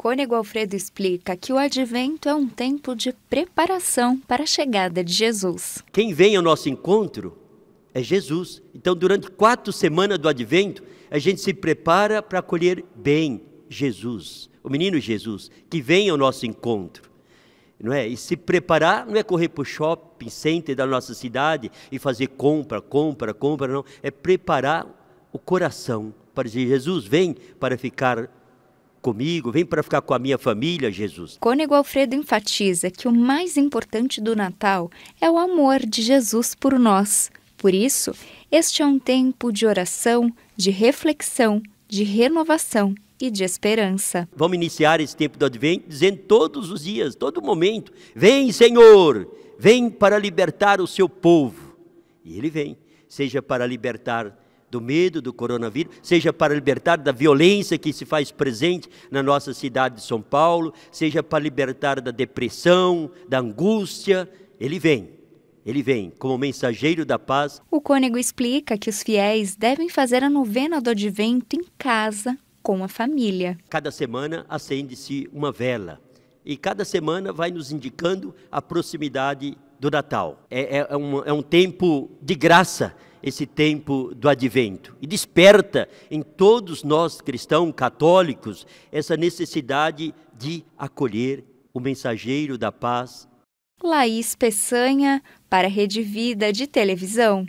Cônego Alfredo explica que o advento é um tempo de preparação para a chegada de Jesus. Quem vem ao nosso encontro é Jesus. Então, durante quatro semanas do advento, a gente se prepara para acolher bem Jesus, o menino Jesus, que vem ao nosso encontro. Não é? E se preparar não é correr para o shopping center da nossa cidade e fazer compra, compra, compra, não. É preparar o coração para dizer: Jesus, vem para ficar comigo, vem para ficar com a minha família, Jesus. Cônego Alfredo enfatiza que o mais importante do Natal é o amor de Jesus por nós. Por isso, este é um tempo de oração, de reflexão, de renovação e de esperança. Vamos iniciar esse tempo do advento dizendo todos os dias, todo momento: Vem, Senhor, vem para libertar o seu povo. E ele vem, seja para libertar do medo do coronavírus, seja para libertar da violência que se faz presente na nossa cidade de São Paulo, seja para libertar da depressão, da angústia, ele vem. Ele vem como mensageiro da paz. O cônego explica que os fiéis devem fazer a novena do advento em casa, com a família. Cada semana acende-se uma vela e cada semana vai nos indicando a proximidade do Natal. É, é, é um, é um tempo de graça esse tempo do advento e desperta em todos nós cristãos católicos essa necessidade de acolher o mensageiro da paz. Laís Peçanha para a Rede Vida de Televisão.